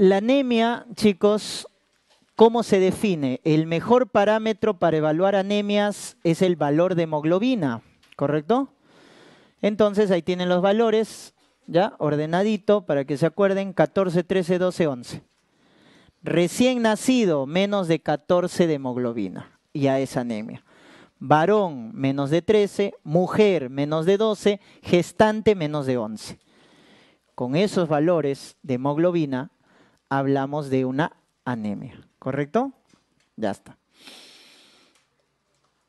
La anemia, chicos, ¿cómo se define? El mejor parámetro para evaluar anemias es el valor de hemoglobina, ¿correcto? Entonces ahí tienen los valores, ya ordenadito para que se acuerden, 14, 13, 12, 11. Recién nacido, menos de 14 de hemoglobina, ya es anemia. Varón, menos de 13, mujer, menos de 12, gestante, menos de 11. Con esos valores de hemoglobina, hablamos de una anemia, ¿correcto? Ya está.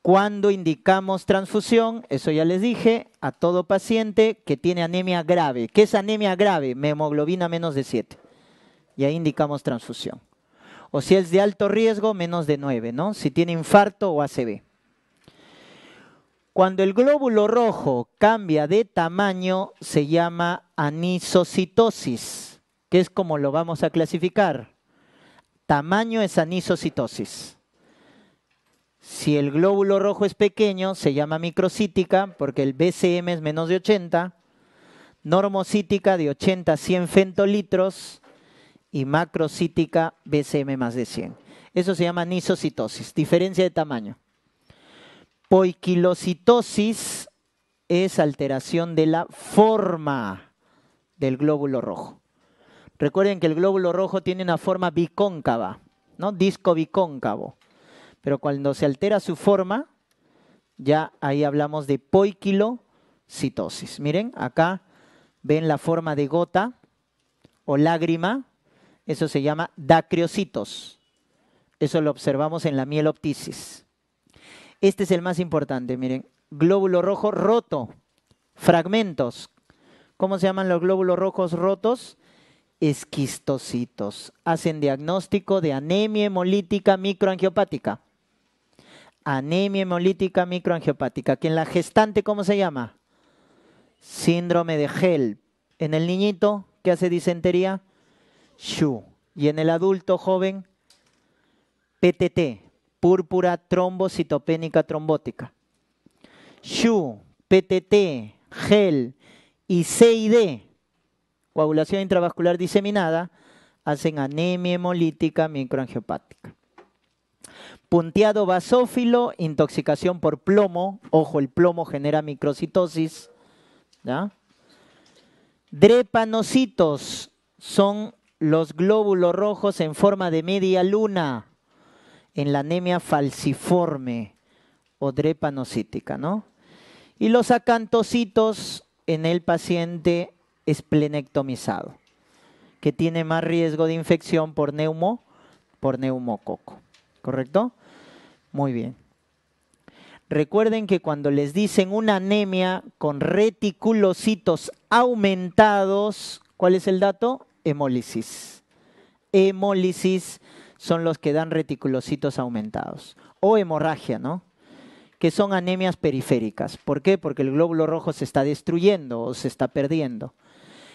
Cuando indicamos transfusión, eso ya les dije, a todo paciente que tiene anemia grave. ¿Qué es anemia grave? Hemoglobina menos de 7. Y ahí indicamos transfusión. O si es de alto riesgo, menos de 9, ¿no? Si tiene infarto o acb Cuando el glóbulo rojo cambia de tamaño, se llama anisocitosis que es como lo vamos a clasificar. Tamaño es anisocitosis. Si el glóbulo rojo es pequeño, se llama microcítica, porque el BCM es menos de 80, normocítica de 80 a 100 fentolitros y macrocítica BCM más de 100. Eso se llama anisocitosis, diferencia de tamaño. Poiquilocitosis es alteración de la forma del glóbulo rojo. Recuerden que el glóbulo rojo tiene una forma bicóncava, ¿no? Disco bicóncavo. Pero cuando se altera su forma, ya ahí hablamos de poikilocitosis. Miren, acá ven la forma de gota o lágrima, eso se llama dacriocitos. Eso lo observamos en la mieloptisis. Este es el más importante, miren, glóbulo rojo roto, fragmentos. ¿Cómo se llaman los glóbulos rojos rotos? esquistocitos. Hacen diagnóstico de anemia hemolítica microangiopática. Anemia hemolítica microangiopática, que en la gestante, ¿cómo se llama? Síndrome de Gel. En el niñito, ¿qué hace disentería? Shu. Y en el adulto joven, PTT, púrpura trombocitopénica trombótica. Shu, PTT, Gel y CID coagulación intravascular diseminada, hacen anemia hemolítica microangiopática. Punteado basófilo, intoxicación por plomo, ojo, el plomo genera microcitosis. ¿ya? Drepanocitos son los glóbulos rojos en forma de media luna en la anemia falciforme o drepanocítica, ¿no? Y los acantocitos en el paciente esplenectomizado, que tiene más riesgo de infección por neumo, por neumococo. ¿Correcto? Muy bien. Recuerden que cuando les dicen una anemia con reticulocitos aumentados, ¿cuál es el dato? Hemólisis. Hemólisis son los que dan reticulocitos aumentados. O hemorragia, ¿no? Que son anemias periféricas. ¿Por qué? Porque el glóbulo rojo se está destruyendo o se está perdiendo.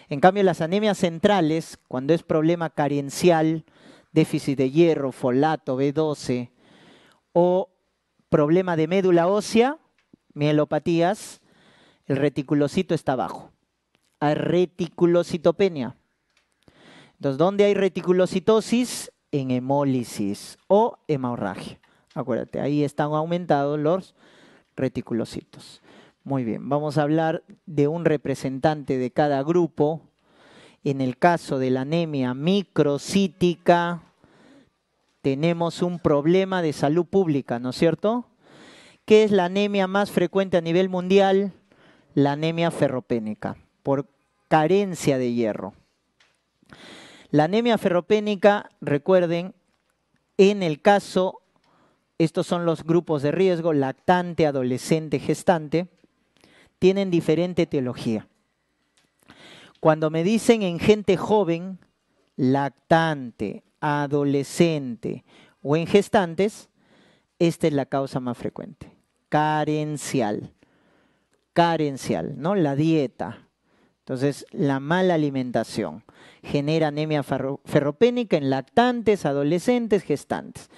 En cambio, las anemias centrales, cuando es problema carencial, déficit de hierro, folato, B12, o problema de médula ósea, mielopatías, el reticulocito está bajo. Hay reticulocitopenia. Entonces, ¿dónde hay reticulocitosis? En hemólisis o hemorragia. Acuérdate, ahí están aumentados los reticulocitos. Muy bien, vamos a hablar de un representante de cada grupo. En el caso de la anemia microcítica, tenemos un problema de salud pública, ¿no es cierto? Que es la anemia más frecuente a nivel mundial? La anemia ferropénica, por carencia de hierro. La anemia ferropénica, recuerden, en el caso, estos son los grupos de riesgo, lactante, adolescente, gestante, tienen diferente teología. Cuando me dicen en gente joven, lactante, adolescente o en gestantes, esta es la causa más frecuente. Carencial. Carencial, ¿no? La dieta. Entonces, la mala alimentación genera anemia ferropénica en lactantes, adolescentes, gestantes.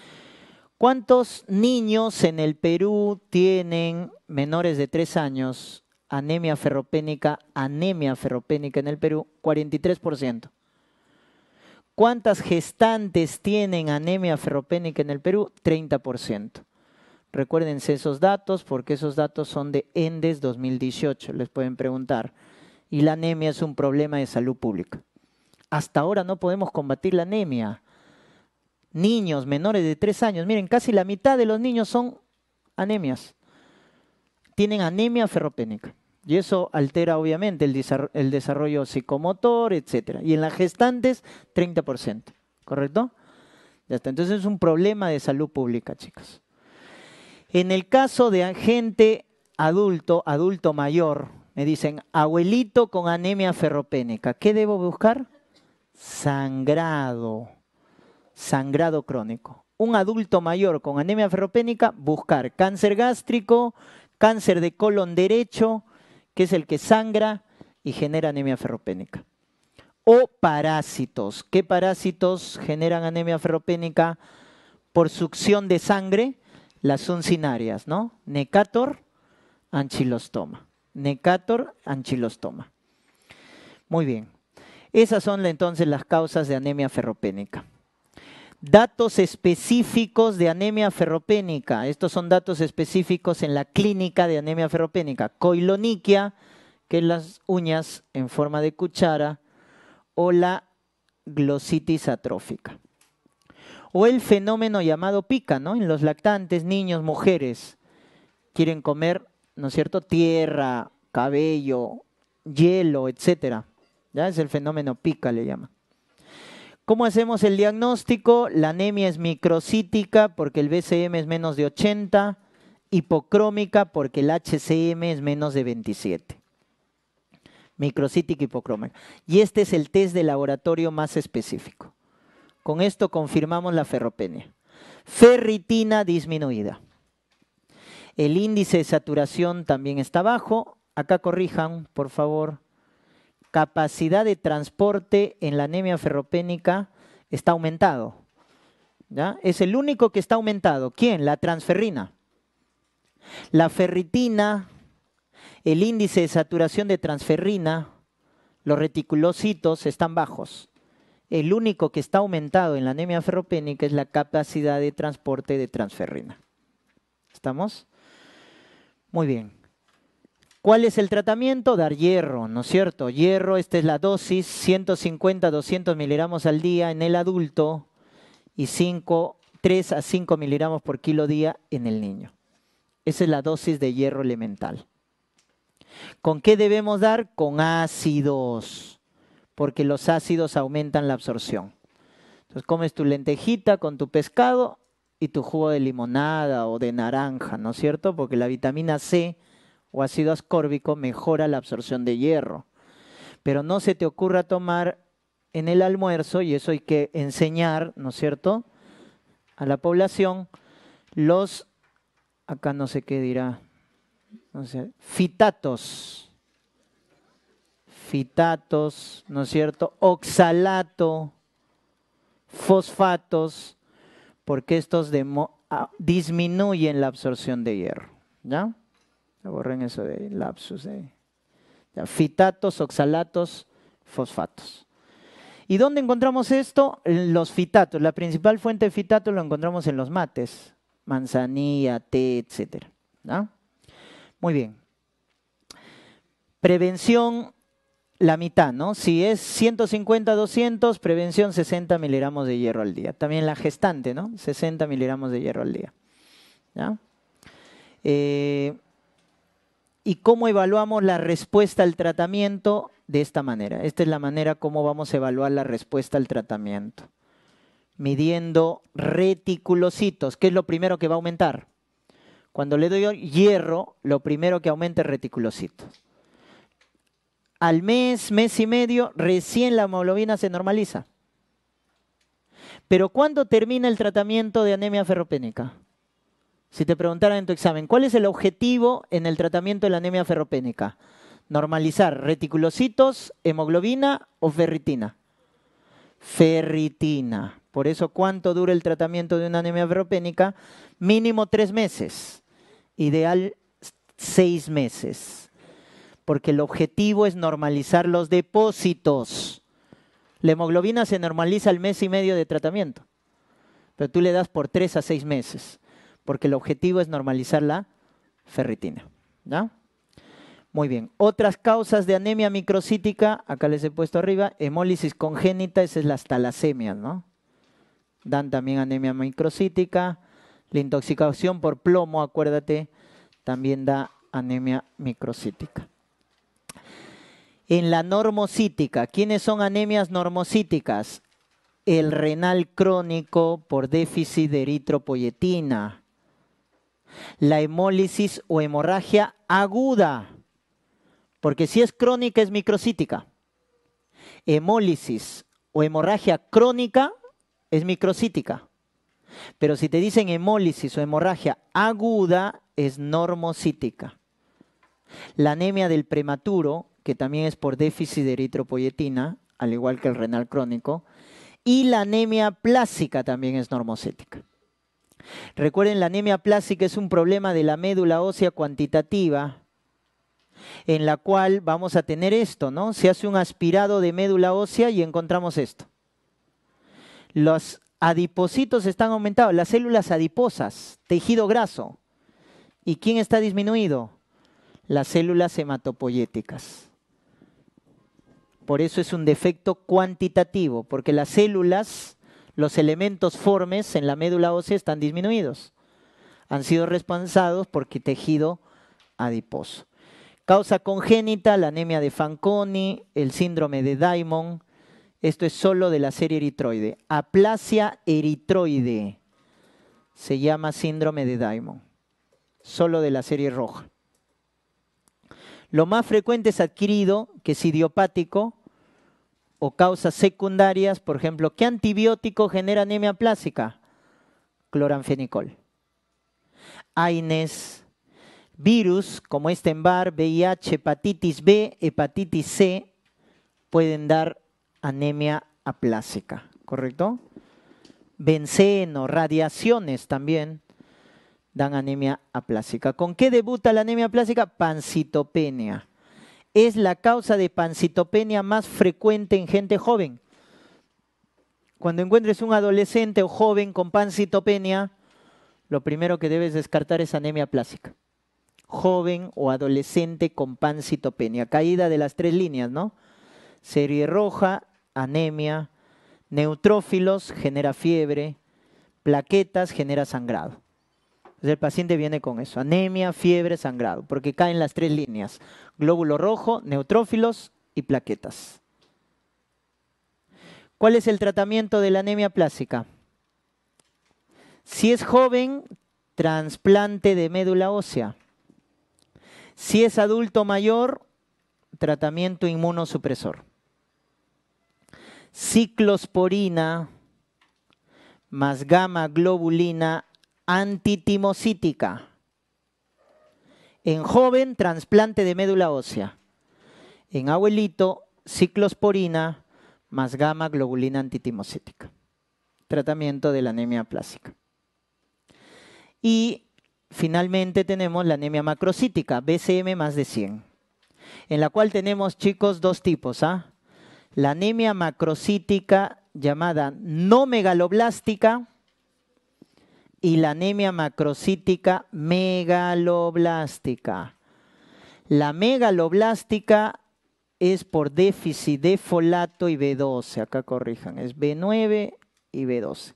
¿Cuántos niños en el Perú tienen menores de tres años anemia ferropénica, anemia ferropénica en el Perú, 43%. ¿Cuántas gestantes tienen anemia ferropénica en el Perú? 30%. Recuérdense esos datos porque esos datos son de ENDES 2018, les pueden preguntar. Y la anemia es un problema de salud pública. Hasta ahora no podemos combatir la anemia. Niños menores de 3 años, miren, casi la mitad de los niños son anemias. Tienen anemia ferropénica. Y eso altera obviamente el, desarrollo, psicomotor, etc. Y en las gestantes, 30%. ¿Correcto? Ya está. Entonces es un problema de salud pública, chicos. En el caso de agente adulto, adulto mayor, me dicen, abuelito con anemia ferropénica, ¿qué debo buscar? Sangrado, sangrado crónico. Un adulto mayor con anemia ferropénica, buscar cáncer gástrico, cáncer de colon derecho, que es el que sangra y genera anemia ferropénica. O parásitos. ¿Qué parásitos generan anemia ferropénica? Por succión de sangre, las uncinarias, ¿no? Necator, anchilostoma. Necator, anchilostoma. Muy bien. Esas son entonces las causas de anemia ferropénica datos específicos de anemia ferropénica. Estos son datos específicos en la clínica de anemia ferropénica. Coiloniquia, que es las uñas en forma de cuchara, o la glositis atrófica. O el fenómeno llamado pica, ¿no? En los lactantes, niños, mujeres, quieren comer, ¿no es cierto?, tierra, cabello, hielo, etc. Ya es el fenómeno pica, le llaman. ¿Cómo hacemos el diagnóstico? La anemia es microcítica porque el BCM es menos de 80, hipocrómica porque el HCM es menos de 27. Microcítica hipocrómica. Y este es el test de laboratorio más específico. Con esto confirmamos la ferropenia. Ferritina disminuida. El índice de saturación también está bajo. Acá corrijan, por favor capacidad de transporte en la anemia ferropénica está aumentado. ¿ya? Es el único que está aumentado. ¿Quién? La transferrina. La ferritina, el índice de saturación de transferrina, los reticulocitos están bajos. El único que está aumentado en la anemia ferropénica es la capacidad de transporte de transferrina. ¿Estamos? Muy bien. ¿Cuál es el tratamiento? Dar hierro, ¿no es cierto? Hierro, esta es la dosis, 150, 200 miligramos al día en el adulto y 3 a 5 miligramos por kilo día en el niño. Esa es la dosis de hierro elemental. ¿Con qué debemos dar? Con ácidos, porque los ácidos aumentan la absorción. Entonces comes tu lentejita con tu pescado y tu jugo de limonada o de naranja, ¿no es cierto? Porque la vitamina C o ácido ascórbico mejora la absorción de hierro. Pero no se te ocurra tomar en el almuerzo, y eso hay que enseñar, ¿no es cierto?, a la población, los, acá no sé qué dirá, fitatos, fitatos, ¿no es cierto?, oxalato, fosfatos, porque estos ah, disminuyen la absorción de hierro, ¿ya? borren eso de lapsus. De, fitatos, oxalatos, fosfatos. ¿Y dónde encontramos esto? Los fitatos. La principal fuente de fitatos lo encontramos en los mates. Manzanilla, té, etc. Muy bien. Prevención, la mitad, ¿no? Si es 150, 200, prevención 60 miligramos de hierro al día. También la gestante, ¿no? 60 miligramos de hierro al día. ¿ya? Eh, y cómo evaluamos la respuesta al tratamiento de esta manera. Esta es la manera como vamos a evaluar la respuesta al tratamiento. Midiendo reticulocitos, que es lo primero que va a aumentar. Cuando le doy hierro, lo primero que aumenta es reticulocitos. Al mes, mes y medio, recién la hemoglobina se normaliza. Pero ¿cuándo termina el tratamiento de anemia ferropénica? Si te preguntaran en tu examen, ¿cuál es el objetivo en el tratamiento de la anemia ferropénica? Normalizar reticulocitos, hemoglobina o ferritina. Ferritina. Por eso, ¿cuánto dura el tratamiento de una anemia ferropénica? Mínimo tres meses. Ideal seis meses. Porque el objetivo es normalizar los depósitos. La hemoglobina se normaliza al mes y medio de tratamiento. Pero tú le das por tres a seis meses porque el objetivo es normalizar la ferritina. Muy bien. Otras causas de anemia microcítica, acá les he puesto arriba, hemólisis congénita, esas es la talasemias, ¿no? Dan también anemia microcítica. La intoxicación por plomo, acuérdate, también da anemia microcítica. En la normocítica, ¿quiénes son anemias normocíticas? El renal crónico por déficit de eritropoyetina, la hemólisis o hemorragia aguda, porque si es crónica es microcítica. Hemólisis o hemorragia crónica es microcítica. Pero si te dicen hemólisis o hemorragia aguda, es normocítica. La anemia del prematuro, que también es por déficit de eritropoyetina, al igual que el renal crónico, y la anemia plásica también es normocítica. Recuerden, la anemia plástica es un problema de la médula ósea cuantitativa, en la cual vamos a tener esto, ¿no? Se hace un aspirado de médula ósea y encontramos esto. Los adipocitos están aumentados, las células adiposas, tejido graso. ¿Y quién está disminuido? Las células hematopoyéticas. Por eso es un defecto cuantitativo, porque las células los elementos formes en la médula ósea están disminuidos. Han sido responsados por tejido adiposo. Causa congénita, la anemia de Fanconi, el síndrome de Diamond. Esto es solo de la serie eritroide. Aplasia eritroide. Se llama síndrome de Diamond. Solo de la serie roja. Lo más frecuente es adquirido, que es idiopático, o causas secundarias, por ejemplo, ¿qué antibiótico genera anemia plástica? Cloranfenicol. AINES, virus como este en bar, VIH, hepatitis B, hepatitis C, pueden dar anemia aplásica, ¿correcto? Benceno, radiaciones también dan anemia aplásica. ¿Con qué debuta la anemia aplásica? Pancitopenia es la causa de pancitopenia más frecuente en gente joven. Cuando encuentres un adolescente o joven con pancitopenia, lo primero que debes descartar es anemia plástica. Joven o adolescente con pancitopenia. Caída de las tres líneas, ¿no? Serie roja, anemia, neutrófilos, genera fiebre, plaquetas, genera sangrado el paciente viene con eso, anemia, fiebre, sangrado, porque caen las tres líneas, glóbulo rojo, neutrófilos y plaquetas. ¿Cuál es el tratamiento de la anemia plástica? Si es joven, trasplante de médula ósea. Si es adulto mayor, tratamiento inmunosupresor. Ciclosporina más gamma globulina antitimocítica. En joven, trasplante de médula ósea. En abuelito, ciclosporina más gamma globulina antitimocítica. Tratamiento de la anemia plástica. Y finalmente tenemos la anemia macrocítica, BCM más de 100, en la cual tenemos, chicos, dos tipos. ¿ah? La anemia macrocítica llamada no megaloblástica, y la anemia macrocítica megaloblástica. La megaloblástica es por déficit de folato y B12. Acá corrijan, es B9 y B12.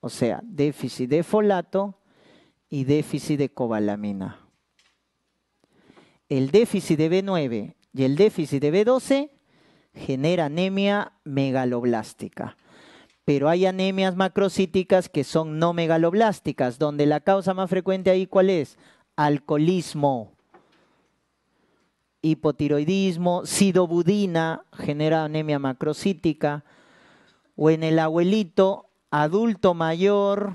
O sea, déficit de folato y déficit de cobalamina. El déficit de B9 y el déficit de B12 genera anemia megaloblástica pero hay anemias macrocíticas que son no megaloblásticas, donde la causa más frecuente ahí cuál es? Alcoholismo, hipotiroidismo, sidobudina genera anemia macrocítica, o en el abuelito adulto mayor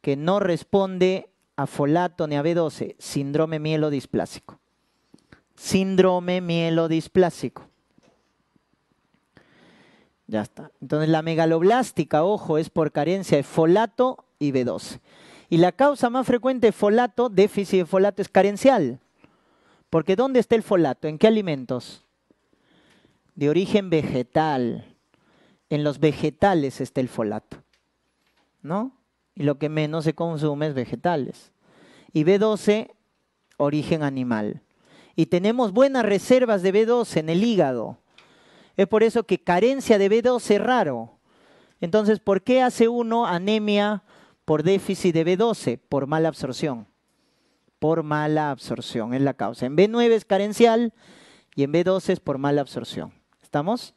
que no responde a folato ni a B12, síndrome mielodisplásico. Síndrome mielodisplásico. Ya está. Entonces la megaloblástica, ojo, es por carencia de folato y B12. Y la causa más frecuente de folato, déficit de folato, es carencial. Porque ¿dónde está el folato? ¿En qué alimentos? De origen vegetal. En los vegetales está el folato. ¿No? Y lo que menos se consume es vegetales. Y B12, origen animal. Y tenemos buenas reservas de B12 en el hígado. Es por eso que carencia de B12 es raro. Entonces, ¿por qué hace uno anemia por déficit de B12? Por mala absorción. Por mala absorción es la causa. En B9 es carencial y en B12 es por mala absorción. ¿Estamos?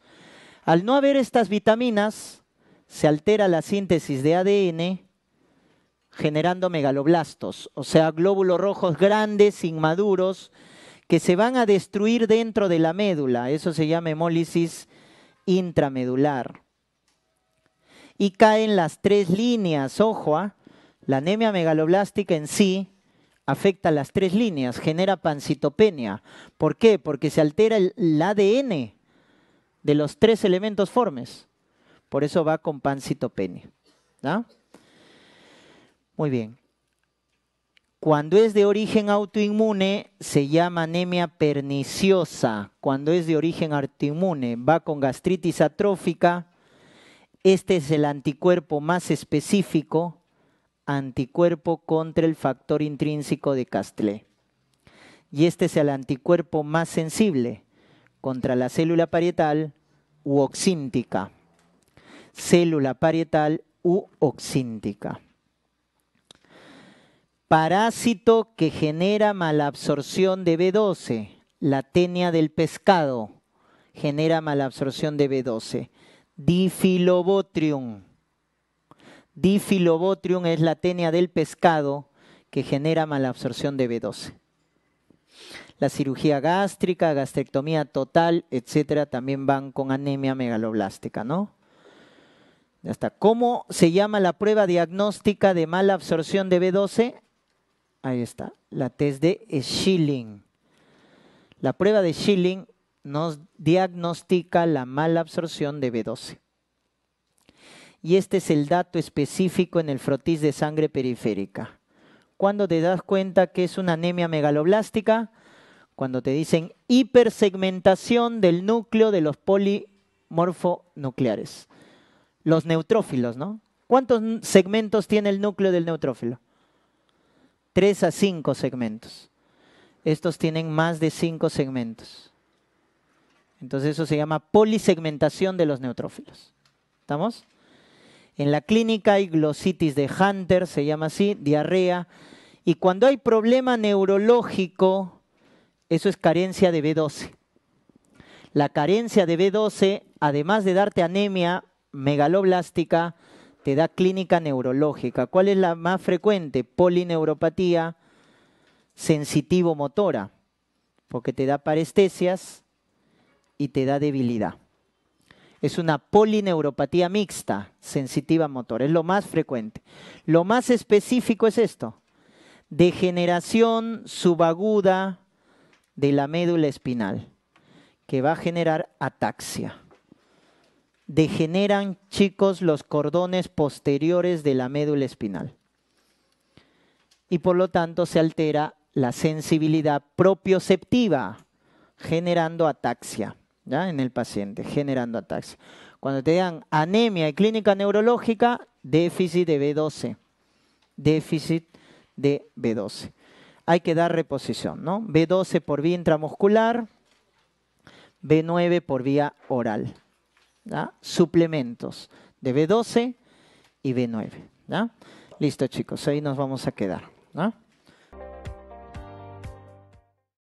Al no haber estas vitaminas, se altera la síntesis de ADN generando megaloblastos, o sea, glóbulos rojos grandes, inmaduros, que se van a destruir dentro de la médula. Eso se llama hemólisis intramedular. Y caen las tres líneas, ojo, ¿ah? la anemia megaloblástica en sí afecta las tres líneas, genera pancitopenia. ¿Por qué? Porque se altera el ADN de los tres elementos formes. Por eso va con pancitopenia. Muy bien. Cuando es de origen autoinmune, se llama anemia perniciosa. Cuando es de origen autoinmune, va con gastritis atrófica. Este es el anticuerpo más específico, anticuerpo contra el factor intrínseco de Castle. Y este es el anticuerpo más sensible contra la célula parietal u oxíntica. Célula parietal u oxíntica. Parásito que genera malabsorción de B12. La tenia del pescado genera malabsorción de B12. Difilobotrium. Difilobotrium es la tenia del pescado que genera malabsorción de B12. La cirugía gástrica, gastrectomía total, etcétera, también van con anemia megaloblástica, ¿no? Ya ¿Cómo se llama la prueba diagnóstica de mala absorción de B12? Ahí está, la test de Schilling. La prueba de Schilling nos diagnostica la mala absorción de B12. Y este es el dato específico en el frotis de sangre periférica. Cuando te das cuenta que es una anemia megaloblástica, cuando te dicen hipersegmentación del núcleo de los polimorfonucleares. Los neutrófilos, ¿no? ¿Cuántos segmentos tiene el núcleo del neutrófilo? 3 a 5 segmentos. Estos tienen más de 5 segmentos. Entonces eso se llama polisegmentación de los neutrófilos. ¿Estamos? En la clínica hay glositis de Hunter, se llama así, diarrea. Y cuando hay problema neurológico, eso es carencia de B12. La carencia de B12, además de darte anemia megaloblástica, te da clínica neurológica. ¿Cuál es la más frecuente? Polineuropatía sensitivo-motora, porque te da parestesias y te da debilidad. Es una polineuropatía mixta, sensitiva-motora, es lo más frecuente. Lo más específico es esto, degeneración subaguda de la médula espinal, que va a generar ataxia degeneran, chicos, los cordones posteriores de la médula espinal. Y por lo tanto se altera la sensibilidad propioceptiva, generando ataxia ¿ya? en el paciente, generando ataxia. Cuando te dan anemia y clínica neurológica, déficit de B12. Déficit de B12. Hay que dar reposición, ¿no? B12 por vía intramuscular, B9 por vía oral. Suplementos de B12 y B9, Listo, chicos, ahí nos vamos a quedar,